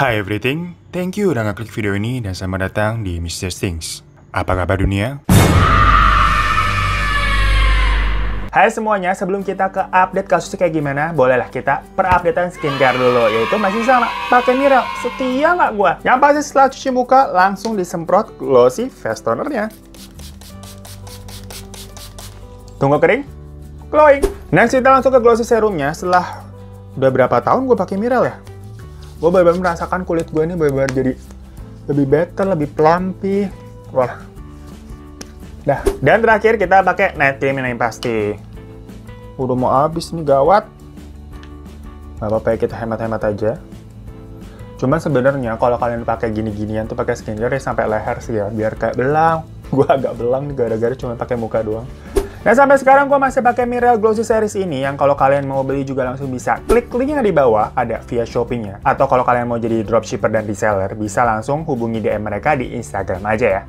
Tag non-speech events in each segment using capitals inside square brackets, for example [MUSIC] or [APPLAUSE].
Hi everything, thank you udah ngeklik video ini dan selamat datang di Mr. Things. Apa kabar dunia? Hai semuanya, sebelum kita ke update kasusnya kayak gimana, bolehlah kita perupdatean skincare dulu, yaitu masih sama, pakai Mirel, setia nggak gua? Yang pasti setelah cuci muka, langsung disemprot glossy face tonernya. Tunggu kering, glowing. Next kita langsung ke glossy serumnya, setelah udah berapa tahun gue pakai Mirel ya? gue bener-bener merasakan kulit gue ini bener-bener jadi lebih better, lebih plumpy. Wah. Dah, dan terakhir kita pakai night cream ini pasti. Udah mau habis nih gawat. Gak apa-apa ya, kita hemat-hemat aja. Cuman sebenarnya kalau kalian pakai gini-ginian tuh pakai skincare ya sampai leher sih ya, biar kayak belang. [LAUGHS] Gue agak belang nih gara-gara cuma pakai muka doang. Nah sampai sekarang gue masih pakai Mirel Glossy Series ini yang kalau kalian mau beli juga langsung bisa. Klik link yang ada di bawah ada via shoppingnya. Atau kalau kalian mau jadi dropshipper dan reseller bisa langsung hubungi DM mereka di Instagram aja ya.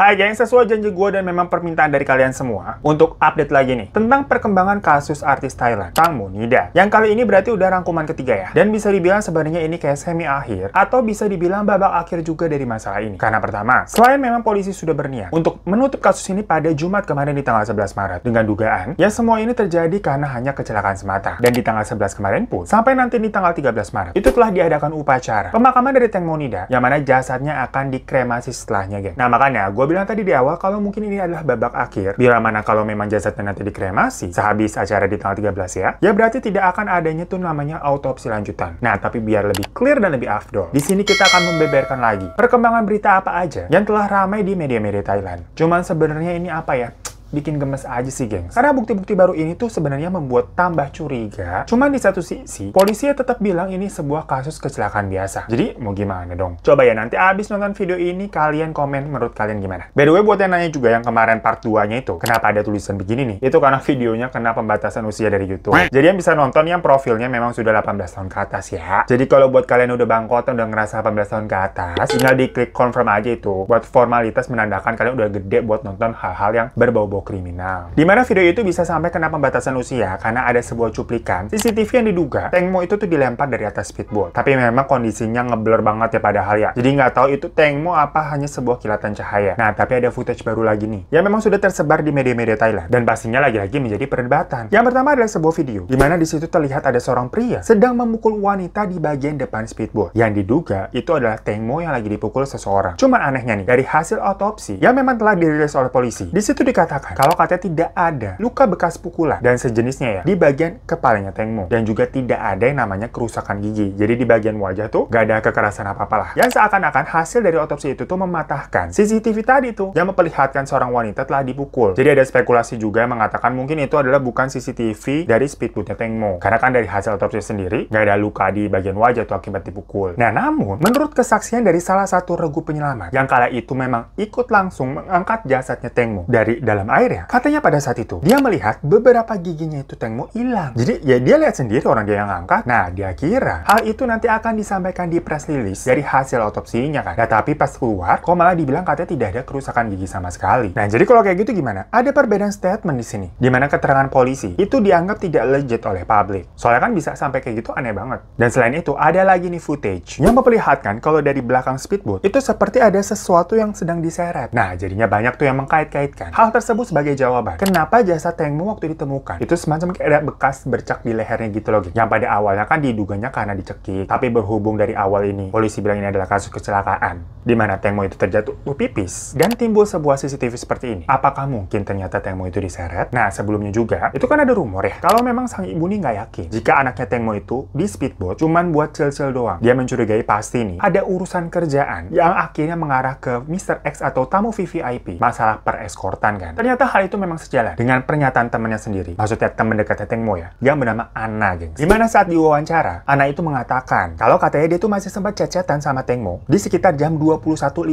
Hai geng, sesuai janji gue dan memang permintaan dari kalian semua untuk update lagi nih tentang perkembangan kasus artis Thailand, Kang Munida. Yang kali ini berarti udah rangkuman ketiga ya. Dan bisa dibilang sebenarnya ini kayak semi akhir atau bisa dibilang babak akhir juga dari masalah ini. Karena pertama, selain memang polisi sudah berniat untuk menutup kasus ini pada Jumat kemarin di tanggal 11 Maret dengan dugaan ya semua ini terjadi karena hanya kecelakaan semata. Dan di tanggal 11 kemarin pun sampai nanti di tanggal 13 Maret itu telah diadakan upacara pemakaman dari Teng Munida yang mana jasadnya akan dikremasi setelahnya geng. Nah makanya gue bilang tadi di awal kalau mungkin ini adalah babak akhir, bila mana kalau memang jasadnya nanti dikremasi sehabis acara di tanggal 13 ya, ya berarti tidak akan adanya tuh namanya autopsi lanjutan. Nah, tapi biar lebih clear dan lebih afdol, di sini kita akan membeberkan lagi perkembangan berita apa aja yang telah ramai di media-media Thailand. Cuman sebenarnya ini apa ya? bikin gemes aja sih, gengs. Karena bukti-bukti baru ini tuh sebenarnya membuat tambah curiga. Cuman di satu sisi, polisi tetap bilang ini sebuah kasus kecelakaan biasa. Jadi, mau gimana dong? Coba ya nanti abis nonton video ini, kalian komen menurut kalian gimana. By the way, buat yang nanya juga yang kemarin part 2-nya itu, kenapa ada tulisan begini nih? Itu karena videonya kena pembatasan usia dari YouTube. Jadi yang bisa nonton yang profilnya memang sudah 18 tahun ke atas ya. Jadi kalau buat kalian udah bangkot, udah ngerasa 18 tahun ke atas, tinggal diklik confirm aja itu. Buat formalitas menandakan kalian udah gede buat nonton hal-hal yang berbau-bau kelompok kriminal. Di mana video itu bisa sampai kena pembatasan usia karena ada sebuah cuplikan CCTV yang diduga Tengmo itu tuh dilempar dari atas speedboat. Tapi memang kondisinya ngeblur banget ya padahal ya. Jadi nggak tahu itu Tengmo apa hanya sebuah kilatan cahaya. Nah, tapi ada footage baru lagi nih yang memang sudah tersebar di media-media Thailand dan pastinya lagi-lagi menjadi perdebatan. Yang pertama adalah sebuah video di mana di situ terlihat ada seorang pria sedang memukul wanita di bagian depan speedboat yang diduga itu adalah Tengmo yang lagi dipukul seseorang. Cuma anehnya nih dari hasil otopsi yang memang telah dirilis oleh polisi. Di situ dikatakan kalau katanya tidak ada luka bekas pukulan dan sejenisnya ya di bagian kepalanya Tengmo. Dan juga tidak ada yang namanya kerusakan gigi. Jadi di bagian wajah tuh gak ada kekerasan apa-apa Yang seakan-akan hasil dari otopsi itu tuh mematahkan CCTV tadi tuh yang memperlihatkan seorang wanita telah dipukul. Jadi ada spekulasi juga yang mengatakan mungkin itu adalah bukan CCTV dari speedboatnya Tengmo. Karena kan dari hasil otopsi sendiri gak ada luka di bagian wajah tuh akibat dipukul. Nah namun menurut kesaksian dari salah satu regu penyelamat yang kala itu memang ikut langsung mengangkat jasadnya Tengmo dari dalam air air ya? Katanya pada saat itu, dia melihat beberapa giginya itu Tengmo hilang. Jadi ya dia lihat sendiri orang dia yang angkat. Nah, dia kira hal itu nanti akan disampaikan di press release dari hasil otopsinya kan. Nah, tapi pas keluar, kok malah dibilang katanya tidak ada kerusakan gigi sama sekali. Nah, jadi kalau kayak gitu gimana? Ada perbedaan statement di sini. Di mana keterangan polisi itu dianggap tidak legit oleh publik. Soalnya kan bisa sampai kayak gitu aneh banget. Dan selain itu, ada lagi nih footage yang memperlihatkan kalau dari belakang speedboat itu seperti ada sesuatu yang sedang diseret. Nah, jadinya banyak tuh yang mengkait-kaitkan hal tersebut sebagai jawaban. Kenapa jasad Tengmu waktu ditemukan? Itu semacam kayak ada bekas bercak di lehernya gitu loh. Yang pada awalnya kan diduganya karena dicekik. Tapi berhubung dari awal ini, polisi bilang ini adalah kasus kecelakaan. Di mana Tengmu itu terjatuh pipis. Dan timbul sebuah CCTV seperti ini. Apakah mungkin ternyata Tengmu itu diseret? Nah, sebelumnya juga, itu kan ada rumor ya. Kalau memang sang ibu ini nggak yakin. Jika anaknya Tengmu itu di speedboat cuman buat cel-cel doang. Dia mencurigai pasti nih. Ada urusan kerjaan yang akhirnya mengarah ke Mr. X atau tamu VVIP. Masalah pereskortan kan. Ternyata Ternyata hal itu memang sejalan dengan pernyataan temannya sendiri, maksudnya teman dekat Tetengmo ya, yang bernama Anna, gengs. Dimana saat diwawancara, Anna itu mengatakan kalau katanya dia itu masih sempat cecetan sama Tengmo di sekitar jam 21.59,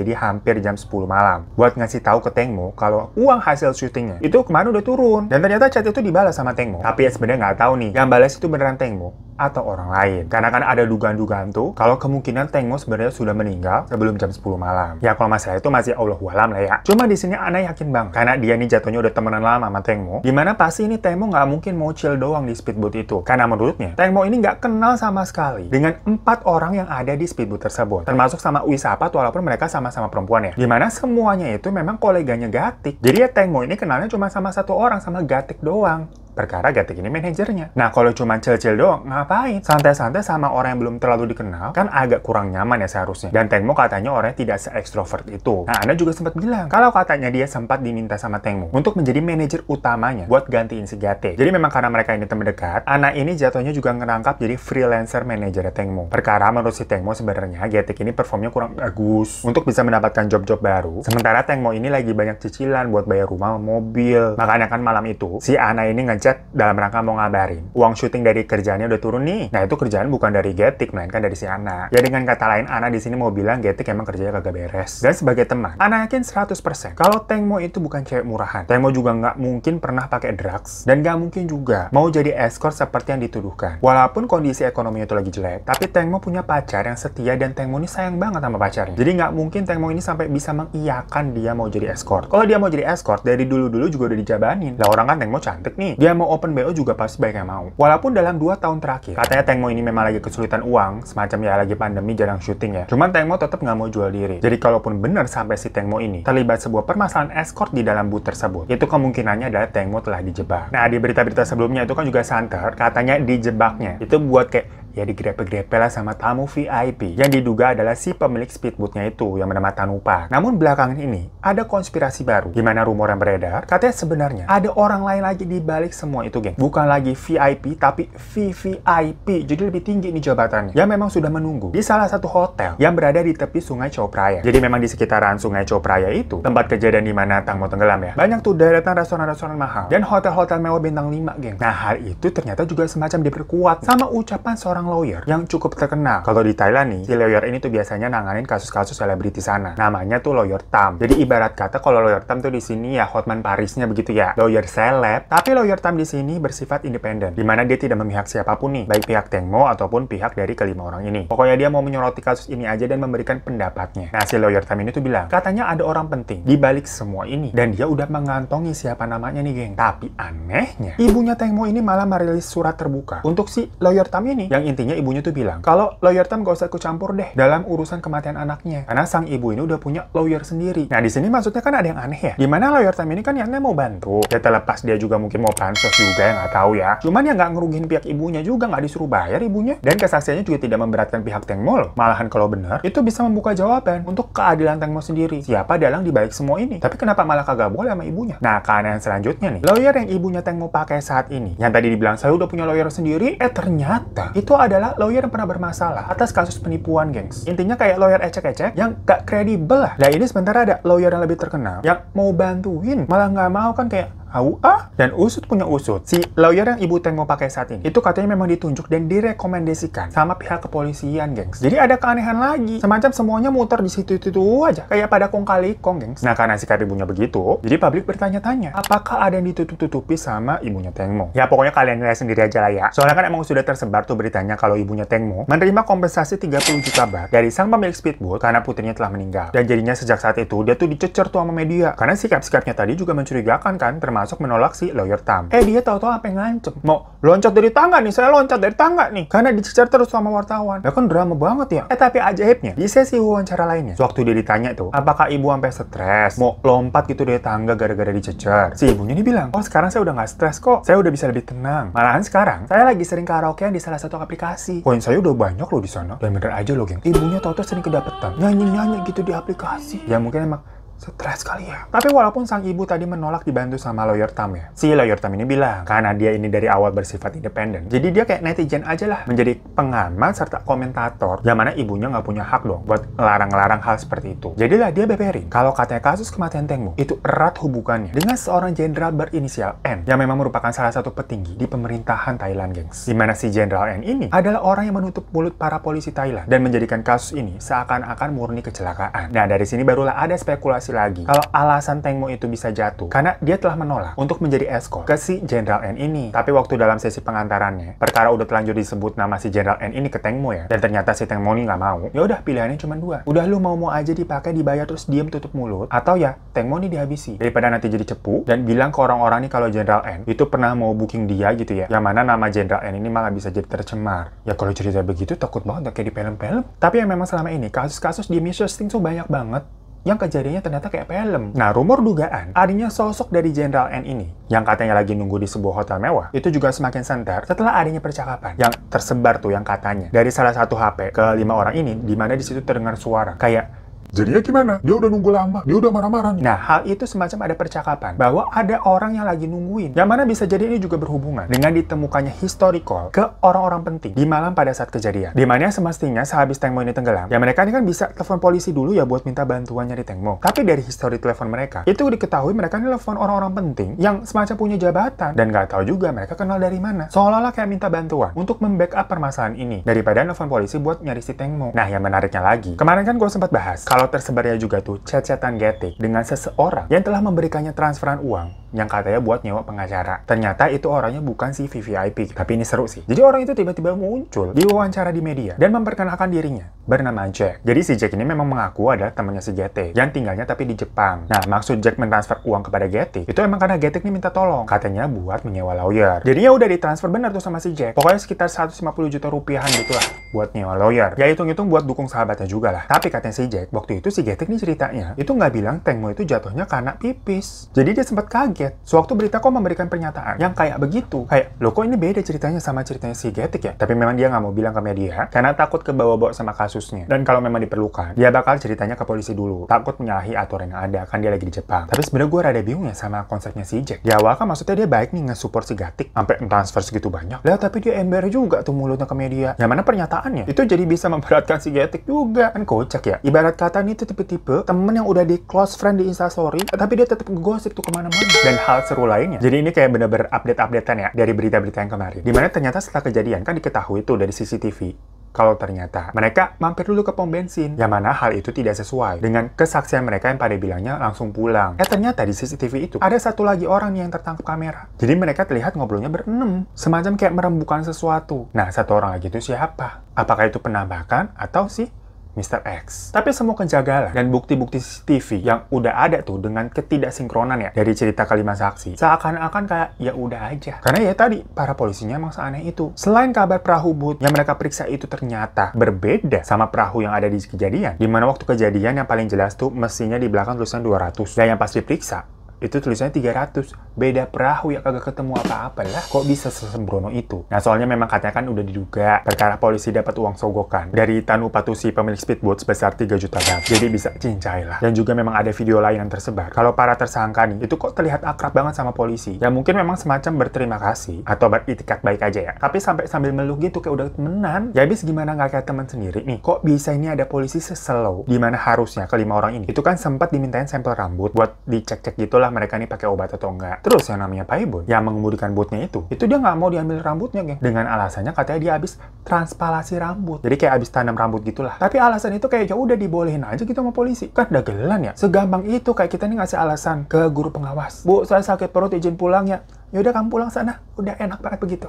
jadi hampir jam 10 malam, buat ngasih tahu ke Tengmo kalau uang hasil syutingnya itu kemana udah turun. Dan ternyata chat itu dibalas sama Tengmo. Tapi ya sebenarnya nggak tahu nih, yang balas itu beneran Tengmo atau orang lain. Karena kan ada dugaan-dugaan tuh kalau kemungkinan Tengo sebenarnya sudah meninggal sebelum jam 10 malam. Ya kalau masalah itu masih Allah walam lah ya. Cuma di sini Ana yakin bang, karena dia nih jatuhnya udah temenan lama sama Tengmo, Gimana pasti ini Tengmo nggak mungkin mau chill doang di speedboat itu. Karena menurutnya, Tengmo ini nggak kenal sama sekali dengan empat orang yang ada di speedboat tersebut. Termasuk sama Wisapa, walaupun mereka sama-sama perempuan ya. Gimana semuanya itu memang koleganya Gatik. Jadi ya Tengmo ini kenalnya cuma sama satu orang, sama Gatik doang perkara ini manajernya. Nah, kalau cuma cel-cel doang, ngapain? Santai-santai sama orang yang belum terlalu dikenal, kan agak kurang nyaman ya seharusnya. Dan Tengmo katanya orangnya tidak se-ekstrovert itu. Nah, Anda juga sempat bilang, kalau katanya dia sempat diminta sama Tengmo untuk menjadi manajer utamanya buat gantiin si Gate. Jadi memang karena mereka ini teman dekat, anak ini jatuhnya juga ngerangkap jadi freelancer manajer ya Tengmo. Perkara menurut si Tengmo sebenarnya Gatik ini performnya kurang bagus untuk bisa mendapatkan job-job baru. Sementara Tengmo ini lagi banyak cicilan buat bayar rumah, mobil. Makanya kan malam itu si Ana ini ngajak ngechat dalam rangka mau ngabarin. Uang syuting dari kerjaannya udah turun nih. Nah, itu kerjaan bukan dari Getik, melainkan dari si Ana. Ya, dengan kata lain, Ana di sini mau bilang Getik emang kerjanya kagak beres. Dan sebagai teman, Ana yakin 100% kalau Tengmo itu bukan cewek murahan. Tengmo juga nggak mungkin pernah pakai drugs. Dan nggak mungkin juga mau jadi escort seperti yang dituduhkan. Walaupun kondisi ekonominya itu lagi jelek, tapi Tengmo punya pacar yang setia dan Tengmo ini sayang banget sama pacarnya. Jadi nggak mungkin Tengmo ini sampai bisa mengiyakan dia mau jadi escort. Kalau dia mau jadi escort, dari dulu-dulu juga udah dijabanin. Lah orang kan Tengmo cantik nih. Dia mau open BO juga pasti banyak yang mau. Walaupun dalam 2 tahun terakhir, katanya Tengmo ini memang lagi kesulitan uang, semacam ya lagi pandemi jarang syuting ya. Cuman Tengmo tetap nggak mau jual diri. Jadi kalaupun benar sampai si Tengmo ini terlibat sebuah permasalahan escort di dalam booth tersebut, itu kemungkinannya adalah Tengmo telah dijebak. Nah, di berita-berita sebelumnya itu kan juga santer, katanya dijebaknya. Itu buat kayak ya digrepe-grepe lah sama tamu VIP yang diduga adalah si pemilik speedboatnya itu yang bernama Tanupa. Namun belakangan ini ada konspirasi baru di mana rumor yang beredar katanya sebenarnya ada orang lain lagi di balik semua itu, geng. Bukan lagi VIP tapi VVIP. Jadi lebih tinggi nih jabatannya. Yang memang sudah menunggu di salah satu hotel yang berada di tepi Sungai Phraya. Jadi memang di sekitaran Sungai Phraya itu tempat kejadian di mana Tang mau tenggelam ya. Banyak tuh deretan restoran-restoran mahal dan hotel-hotel mewah bintang 5, geng. Nah, hal itu ternyata juga semacam diperkuat sama ucapan seorang seorang lawyer yang cukup terkenal. Kalau di Thailand nih, si lawyer ini tuh biasanya nanganin kasus-kasus selebriti sana. Namanya tuh lawyer Tam. Jadi ibarat kata kalau lawyer Tam tuh di sini ya Hotman Parisnya begitu ya. Lawyer seleb, tapi lawyer Tam di sini bersifat independen. Dimana dia tidak memihak siapapun nih, baik pihak Tengmo ataupun pihak dari kelima orang ini. Pokoknya dia mau menyoroti kasus ini aja dan memberikan pendapatnya. Nah, si lawyer Tam ini tuh bilang, katanya ada orang penting di balik semua ini. Dan dia udah mengantongi siapa namanya nih, geng. Tapi anehnya, ibunya Tengmo ini malah merilis surat terbuka untuk si lawyer Tam ini yang intinya ibunya tuh bilang, kalau lawyer Tam gak usah kucampur deh dalam urusan kematian anaknya. Karena sang ibu ini udah punya lawyer sendiri. Nah, di sini maksudnya kan ada yang aneh ya. Dimana lawyer Tam ini kan niatnya mau bantu. Ya terlepas dia juga mungkin mau pansos juga yang nggak tahu ya. Cuman ya nggak ngerugiin pihak ibunya juga, nggak disuruh bayar ibunya. Dan kesaksiannya juga tidak memberatkan pihak Tengmo loh. Malahan kalau benar, itu bisa membuka jawaban untuk keadilan Tengmo sendiri. Siapa dalang dibalik semua ini? Tapi kenapa malah kagak boleh sama ibunya? Nah, karena yang selanjutnya nih. Lawyer yang ibunya Tengmo pakai saat ini, yang tadi dibilang saya udah punya lawyer sendiri, eh ternyata itu adalah lawyer yang pernah bermasalah atas kasus penipuan, gengs. Intinya kayak lawyer ecek-ecek yang gak kredibel lah. Nah ini sementara ada lawyer yang lebih terkenal yang mau bantuin malah nggak mau kan kayak AUA ah? dan usut punya usut. Si lawyer yang Ibu tengok mau pakai saat ini, itu katanya memang ditunjuk dan direkomendasikan sama pihak kepolisian, gengs. Jadi ada keanehan lagi. Semacam semuanya muter di situ itu aja. Kayak pada kong kali kong, gengs. Nah, karena sikap ibunya begitu, jadi publik bertanya-tanya, apakah ada yang ditutup-tutupi sama ibunya Tengmo? Ya, pokoknya kalian lihat sendiri aja lah ya. Soalnya kan emang sudah tersebar tuh beritanya kalau ibunya Tengmo menerima kompensasi 30 juta bar dari sang pemilik Speedboat karena putrinya telah meninggal. Dan jadinya sejak saat itu, dia tuh dicecer tuh sama media. Karena sikap-sikapnya tadi juga mencurigakan kan, termasuk masuk menolak si lawyer Tam. Eh dia tahu-tahu apa ngancem. Mau loncat dari tangga nih, saya loncat dari tangga nih. Karena dicecar terus sama wartawan. Ya kan drama banget ya. Eh tapi ajaibnya, di sesi wawancara lainnya, waktu dia ditanya tuh, apakah ibu sampai stres, mau lompat gitu dari tangga gara-gara dicecer. Si ibunya nih bilang, oh sekarang saya udah nggak stres kok, saya udah bisa lebih tenang. Malahan sekarang, saya lagi sering karaokean di salah satu aplikasi. Poin saya udah banyak loh di sana. Dan ya, bener aja loh geng, ibunya tahu-tahu sering kedapetan. Nyanyi-nyanyi gitu di aplikasi. Ya mungkin emang Stres kali ya. Tapi walaupun sang ibu tadi menolak dibantu sama lawyer Tam ya, si lawyer Tam ini bilang, karena dia ini dari awal bersifat independen, jadi dia kayak netizen aja lah, menjadi pengamat serta komentator, yang mana ibunya nggak punya hak dong buat larang larang hal seperti itu. Jadilah dia beberin, kalau katanya kasus kematian Tengmu, itu erat hubungannya dengan seorang jenderal berinisial N, yang memang merupakan salah satu petinggi di pemerintahan Thailand, gengs. Dimana si jenderal N ini adalah orang yang menutup mulut para polisi Thailand, dan menjadikan kasus ini seakan-akan murni kecelakaan. Nah, dari sini barulah ada spekulasi kasih lagi kalau alasan Tengmo itu bisa jatuh karena dia telah menolak untuk menjadi escort ke si Jenderal N ini. Tapi waktu dalam sesi pengantarannya, perkara udah telanjur disebut nama si Jenderal N ini ke Tengmo ya. Dan ternyata si Tengmo ini nggak mau. Ya udah pilihannya cuma dua. Udah lu mau-mau aja dipakai dibayar terus diem tutup mulut atau ya Tengmo ini dihabisi. Daripada nanti jadi cepu dan bilang ke orang-orang nih kalau Jenderal N itu pernah mau booking dia gitu ya. Yang mana nama Jenderal N ini malah bisa jadi tercemar. Ya kalau cerita begitu takut banget kayak di film-film. Tapi yang memang selama ini kasus-kasus di Mr. Sting tuh banyak banget yang kejadiannya ternyata kayak film. Nah, rumor dugaan adanya sosok dari Jenderal N ini, yang katanya lagi nunggu di sebuah hotel mewah, itu juga semakin santer setelah adanya percakapan yang tersebar tuh yang katanya dari salah satu HP ke lima orang ini, di mana di situ terdengar suara kayak Jadinya gimana? Dia udah nunggu lama, dia udah marah-marah. Nah, hal itu semacam ada percakapan bahwa ada orang yang lagi nungguin. Yang mana bisa jadi ini juga berhubungan dengan ditemukannya historical ke orang-orang penting di malam pada saat kejadian. Di mana semestinya sehabis Tengmo ini tenggelam, ya mereka ini kan bisa telepon polisi dulu ya buat minta bantuan nyari Tengmo. Tapi dari histori telepon mereka, itu diketahui mereka ini telepon orang-orang penting yang semacam punya jabatan dan nggak tahu juga mereka kenal dari mana. Seolah-olah kayak minta bantuan untuk membackup permasalahan ini daripada telepon polisi buat nyari si Tengmo. Nah, yang menariknya lagi, kemarin kan gue sempat bahas kalau tersebarnya juga tuh chat-chatan getik dengan seseorang yang telah memberikannya transferan uang yang katanya buat nyewa pengacara. Ternyata itu orangnya bukan si VVIP, tapi ini seru sih. Jadi orang itu tiba-tiba muncul di wawancara di media dan memperkenalkan dirinya bernama Jack. Jadi si Jack ini memang mengaku ada temannya si Gete yang tinggalnya tapi di Jepang. Nah, maksud Jack mentransfer uang kepada Gete itu emang karena Gete ini minta tolong katanya buat menyewa lawyer. jadi ya udah ditransfer benar tuh sama si Jack. Pokoknya sekitar 150 juta rupiahan gitu lah buat nyewa lawyer. Ya hitung-hitung buat dukung sahabatnya juga lah. Tapi katanya si Jack waktu itu si Gete ini ceritanya itu nggak bilang Tengmo itu jatuhnya karena pipis. Jadi dia sempat kaget kaget. Ya. Sewaktu kok memberikan pernyataan yang kayak begitu. Kayak, lo kok ini beda ceritanya sama ceritanya si Getik ya? Tapi memang dia nggak mau bilang ke media karena takut kebawa-bawa sama kasusnya. Dan kalau memang diperlukan, dia bakal ceritanya ke polisi dulu. Takut menyalahi aturan yang ada, kan dia lagi di Jepang. Tapi sebenarnya gue rada bingung ya sama konsepnya si Jack. Di awal kan maksudnya dia baik nih nge-support si Gatik sampai transfer segitu banyak. Lah tapi dia ember juga tuh mulutnya ke media. Yang mana pernyataannya itu jadi bisa memberatkan si Getik juga. Kan kocak ya. Ibarat kata nih itu tipe-tipe temen yang udah di close friend di instastory, tapi dia tetap gosip tuh kemana-mana dan hal seru lainnya. Jadi ini kayak bener-bener update-updatean ya dari berita-berita yang kemarin. Dimana ternyata setelah kejadian kan diketahui tuh dari CCTV kalau ternyata mereka mampir dulu ke pom bensin, yang mana hal itu tidak sesuai dengan kesaksian mereka yang pada bilangnya langsung pulang. Eh ternyata di CCTV itu ada satu lagi orang yang tertangkap kamera. Jadi mereka terlihat ngobrolnya berenam, semacam kayak merembukan sesuatu. Nah satu orang lagi itu siapa? Apakah itu penambahkan atau sih Mr. X. Tapi semua kejanggalan dan bukti-bukti CCTV yang udah ada tuh dengan ketidaksinkronan ya dari cerita kelima saksi. Seakan-akan kayak ya udah aja. Karena ya tadi para polisinya emang seaneh itu. Selain kabar perahu boot yang mereka periksa itu ternyata berbeda sama perahu yang ada di kejadian. mana waktu kejadian yang paling jelas tuh mesinnya di belakang tulisan 200. Dan yang pasti periksa itu tulisannya 300. Beda perahu ya kagak ketemu apa-apa lah. Kok bisa sesembrono itu? Nah, soalnya memang katanya kan udah diduga perkara polisi dapat uang sogokan dari Tanu Patusi pemilik speedboat sebesar 3 juta rupiah Jadi bisa cincai lah. Dan juga memang ada video lain yang tersebar. Kalau para tersangka nih, itu kok terlihat akrab banget sama polisi. Ya mungkin memang semacam berterima kasih atau beritikat baik aja ya. Tapi sampai sambil meluk gitu kayak udah temenan. Ya habis gimana nggak kayak teman sendiri nih? Kok bisa ini ada polisi seselow? gimana harusnya kelima orang ini? Itu kan sempat dimintain sampel rambut buat dicek-cek gitulah mereka ini pakai obat atau enggak. Terus yang namanya Paibun, yang mengemudikan bootnya itu, itu dia nggak mau diambil rambutnya, geng. Dengan alasannya katanya dia habis transpalasi rambut. Jadi kayak habis tanam rambut gitulah. Tapi alasan itu kayak ya udah dibolehin aja gitu sama polisi. Kan dagelan ya. Segampang itu kayak kita nih ngasih alasan ke guru pengawas. Bu, saya sakit perut izin pulang ya. Ya udah kamu pulang sana. Udah enak banget begitu.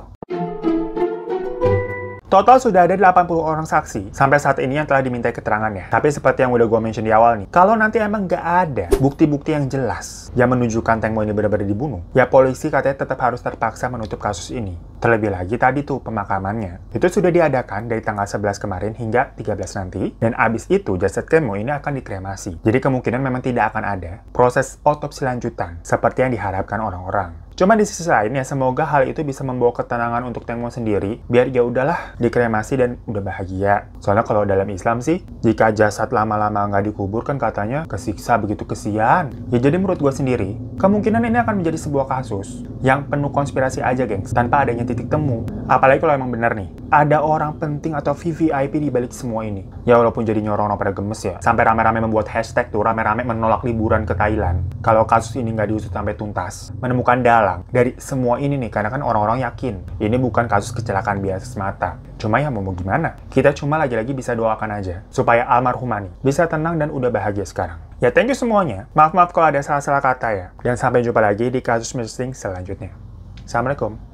Total sudah ada 80 orang saksi sampai saat ini yang telah dimintai keterangannya. Tapi seperti yang udah gue mention di awal nih, kalau nanti emang gak ada bukti-bukti yang jelas yang menunjukkan Tengmo ini benar-benar dibunuh, ya polisi katanya tetap harus terpaksa menutup kasus ini. Terlebih lagi tadi tuh pemakamannya. Itu sudah diadakan dari tanggal 11 kemarin hingga 13 nanti, dan abis itu jasad Tengmo ini akan dikremasi. Jadi kemungkinan memang tidak akan ada proses otopsi lanjutan seperti yang diharapkan orang-orang. Cuma di sisi lain ya semoga hal itu bisa membawa ketenangan untuk Tengmo sendiri biar dia ya udahlah dikremasi dan udah bahagia. Soalnya kalau dalam Islam sih jika jasad lama-lama nggak dikubur kan katanya kesiksa begitu kesian. Ya jadi menurut gue sendiri kemungkinan ini akan menjadi sebuah kasus yang penuh konspirasi aja geng, tanpa adanya titik temu. Apalagi kalau emang bener nih ada orang penting atau VVIP di balik semua ini. Ya walaupun jadi nyorong pada gemes ya. Sampai rame-rame membuat hashtag tuh rame-rame menolak liburan ke Thailand. Kalau kasus ini nggak diusut sampai tuntas, menemukan dalam Malang. Dari semua ini nih, karena kan orang-orang yakin ini bukan kasus kecelakaan biasa semata. Cuma ya mau gimana? Kita cuma lagi-lagi bisa doakan aja supaya almarhumah nih bisa tenang dan udah bahagia sekarang. Ya thank you semuanya. Maaf-maaf kalau ada salah-salah kata ya. Dan sampai jumpa lagi di kasus missing selanjutnya. Assalamualaikum.